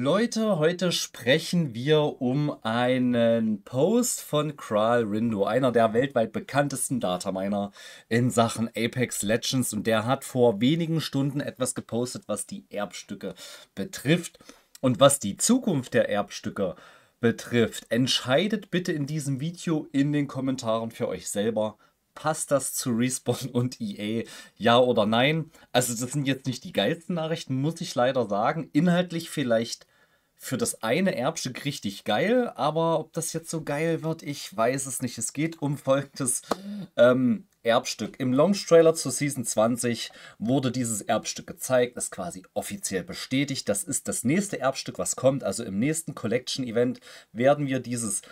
Leute, heute sprechen wir um einen Post von Kral Rindo, einer der weltweit bekanntesten Dataminer in Sachen Apex Legends. Und der hat vor wenigen Stunden etwas gepostet, was die Erbstücke betrifft. Und was die Zukunft der Erbstücke betrifft, entscheidet bitte in diesem Video in den Kommentaren für euch selber passt das zu Respawn und EA? Ja oder nein? Also das sind jetzt nicht die geilsten Nachrichten, muss ich leider sagen. Inhaltlich vielleicht für das eine Erbstück richtig geil, aber ob das jetzt so geil wird, ich weiß es nicht. Es geht um folgendes ähm, Erbstück. Im Launch-Trailer zur Season 20 wurde dieses Erbstück gezeigt, ist quasi offiziell bestätigt. Das ist das nächste Erbstück, was kommt. Also im nächsten Collection-Event werden wir dieses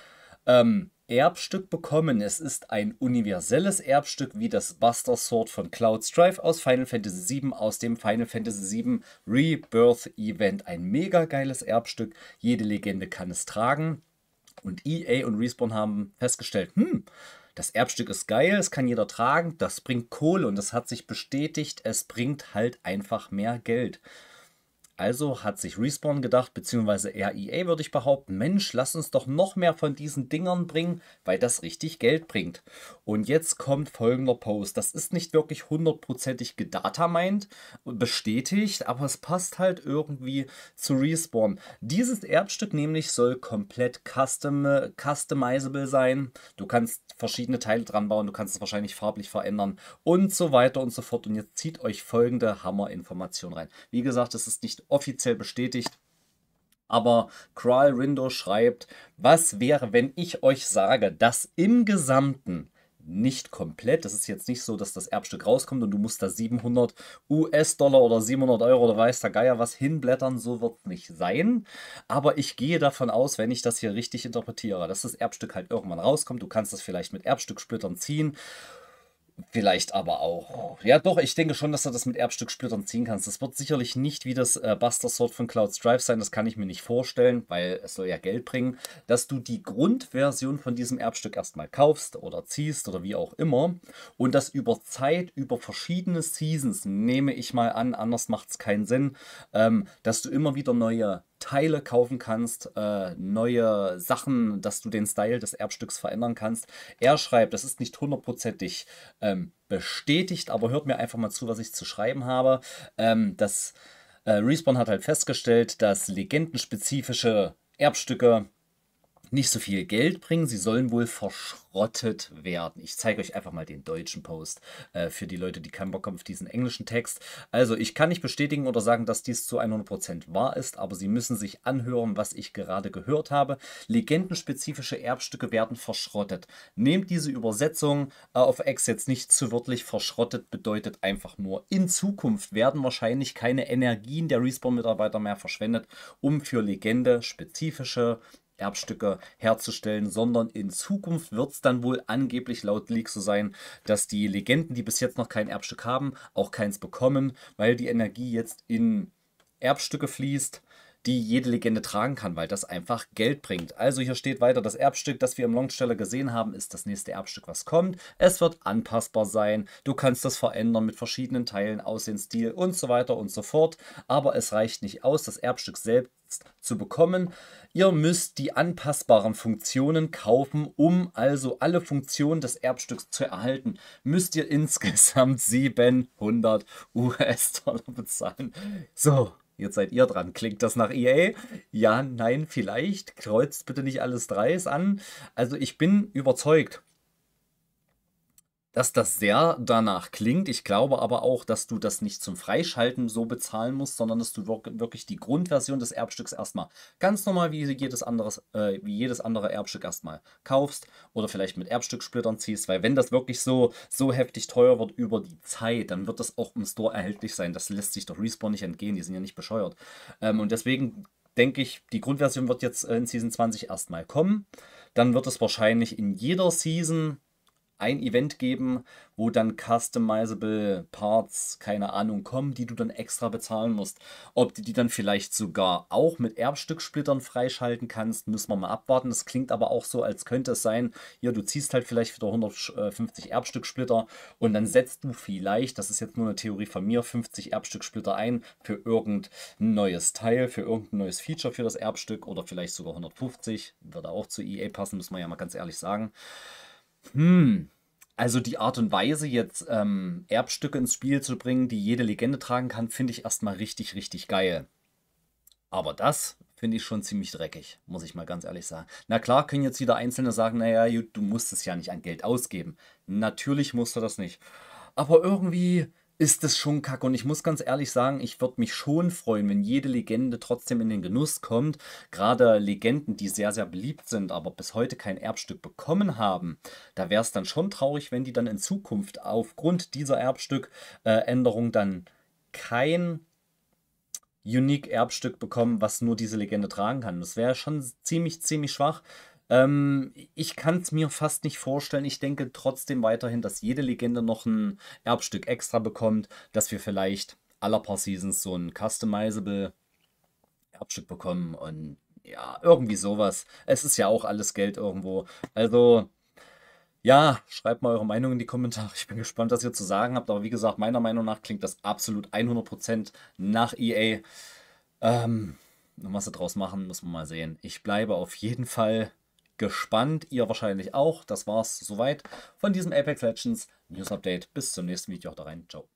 ähm, Erbstück bekommen. Es ist ein universelles Erbstück wie das Buster Sword von Cloud Strife aus Final Fantasy VII aus dem Final Fantasy VII Rebirth Event. Ein mega geiles Erbstück. Jede Legende kann es tragen. Und EA und Respawn haben festgestellt, hm, das Erbstück ist geil, es kann jeder tragen, das bringt Kohle und das hat sich bestätigt, es bringt halt einfach mehr Geld. Also hat sich Respawn gedacht, beziehungsweise REA würde ich behaupten, Mensch, lass uns doch noch mehr von diesen Dingern bringen, weil das richtig Geld bringt. Und jetzt kommt folgender Post. Das ist nicht wirklich hundertprozentig gedatamined, bestätigt, aber es passt halt irgendwie zu Respawn. Dieses Erbstück nämlich soll komplett custom, customizable sein. Du kannst verschiedene Teile dran bauen, du kannst es wahrscheinlich farblich verändern und so weiter und so fort. Und jetzt zieht euch folgende Hammerinformation rein. Wie gesagt, es ist nicht offiziell bestätigt. Aber Kral Rindo schreibt, was wäre, wenn ich euch sage, dass im Gesamten nicht komplett. Das ist jetzt nicht so, dass das Erbstück rauskommt und du musst da 700 US-Dollar oder 700 Euro oder weiß der Geier was hinblättern. So wird es nicht sein. Aber ich gehe davon aus, wenn ich das hier richtig interpretiere, dass das Erbstück halt irgendwann rauskommt. Du kannst das vielleicht mit Erbstücksplittern ziehen. Vielleicht aber auch. Ja, doch, ich denke schon, dass du das mit Erbstücksplittern ziehen kannst. Das wird sicherlich nicht wie das äh, Buster Sword von Cloud Strife sein, das kann ich mir nicht vorstellen, weil es soll ja Geld bringen, dass du die Grundversion von diesem Erbstück erstmal kaufst oder ziehst oder wie auch immer und das über Zeit, über verschiedene Seasons, nehme ich mal an, anders macht es keinen Sinn, ähm, dass du immer wieder neue Teile kaufen kannst, äh, neue Sachen, dass du den Style des Erbstücks verändern kannst. Er schreibt, das ist nicht hundertprozentig ähm, bestätigt, aber hört mir einfach mal zu, was ich zu schreiben habe. Ähm, das äh, Respawn hat halt festgestellt, dass legendenspezifische Erbstücke nicht so viel Geld bringen. Sie sollen wohl verschrottet werden. Ich zeige euch einfach mal den deutschen Post äh, für die Leute, die keinen Bock haben auf diesen englischen Text. Also ich kann nicht bestätigen oder sagen, dass dies zu 100% wahr ist, aber Sie müssen sich anhören, was ich gerade gehört habe. Legendenspezifische Erbstücke werden verschrottet. Nehmt diese Übersetzung äh, auf Ex jetzt nicht zu wörtlich. Verschrottet bedeutet einfach nur, in Zukunft werden wahrscheinlich keine Energien der Respawn-Mitarbeiter mehr verschwendet, um für Legende spezifische Erbstücke herzustellen, sondern in Zukunft wird es dann wohl angeblich laut Leak so sein, dass die Legenden, die bis jetzt noch kein Erbstück haben, auch keins bekommen, weil die Energie jetzt in Erbstücke fließt die jede Legende tragen kann, weil das einfach Geld bringt. Also hier steht weiter, das Erbstück, das wir im Longsteller gesehen haben, ist das nächste Erbstück, was kommt. Es wird anpassbar sein, du kannst das verändern mit verschiedenen Teilen, Aussehen, Stil und so weiter und so fort. Aber es reicht nicht aus, das Erbstück selbst zu bekommen. Ihr müsst die anpassbaren Funktionen kaufen, um also alle Funktionen des Erbstücks zu erhalten. Müsst ihr insgesamt 700 US-Dollar bezahlen. So, Jetzt seid ihr dran. Klingt das nach EA? Ja, nein, vielleicht. Kreuzt bitte nicht alles dreis an. Also ich bin überzeugt, dass das sehr danach klingt. Ich glaube aber auch, dass du das nicht zum Freischalten so bezahlen musst, sondern dass du wirklich die Grundversion des Erbstücks erstmal ganz normal wie jedes, anderes, äh, wie jedes andere Erbstück erstmal kaufst oder vielleicht mit Erbstücksplittern ziehst, weil wenn das wirklich so, so heftig teuer wird über die Zeit, dann wird das auch im Store erhältlich sein. Das lässt sich doch Respawn nicht entgehen, die sind ja nicht bescheuert. Ähm, und deswegen denke ich, die Grundversion wird jetzt äh, in Season 20 erstmal kommen. Dann wird es wahrscheinlich in jeder Season ein Event geben, wo dann customizable Parts, keine Ahnung, kommen, die du dann extra bezahlen musst. Ob du die dann vielleicht sogar auch mit Erbstücksplittern freischalten kannst, müssen wir mal abwarten. Das klingt aber auch so, als könnte es sein, hier, du ziehst halt vielleicht wieder 150 äh, Erbstücksplitter und dann setzt du vielleicht, das ist jetzt nur eine Theorie von mir, 50 Erbstücksplitter ein für irgendein neues Teil, für irgendein neues Feature für das Erbstück oder vielleicht sogar 150. Würde auch zu EA passen, muss man ja mal ganz ehrlich sagen. Hm. Also die Art und Weise, jetzt ähm, Erbstücke ins Spiel zu bringen, die jede Legende tragen kann, finde ich erstmal richtig, richtig geil. Aber das finde ich schon ziemlich dreckig, muss ich mal ganz ehrlich sagen. Na klar, können jetzt jeder Einzelne sagen, naja, du musst es ja nicht an Geld ausgeben. Natürlich musst du das nicht. Aber irgendwie ist es schon kacke. Und ich muss ganz ehrlich sagen, ich würde mich schon freuen, wenn jede Legende trotzdem in den Genuss kommt. Gerade Legenden, die sehr, sehr beliebt sind, aber bis heute kein Erbstück bekommen haben. Da wäre es dann schon traurig, wenn die dann in Zukunft aufgrund dieser Erbstückänderung äh, dann kein Unique Erbstück bekommen, was nur diese Legende tragen kann. Das wäre schon ziemlich, ziemlich schwach. Ähm, ich kann es mir fast nicht vorstellen. Ich denke trotzdem weiterhin, dass jede Legende noch ein Erbstück extra bekommt, dass wir vielleicht aller paar Seasons so ein customizable Erbstück bekommen und ja, irgendwie sowas. Es ist ja auch alles Geld irgendwo. Also, ja, schreibt mal eure Meinung in die Kommentare. Ich bin gespannt, was ihr zu sagen habt. Aber wie gesagt, meiner Meinung nach klingt das absolut 100% nach EA. Ähm, und was sie draus machen, muss man mal sehen. Ich bleibe auf jeden Fall gespannt. Ihr wahrscheinlich auch. Das war's soweit von diesem Apex Legends News Update. Bis zum nächsten Video. Haut rein. Ciao.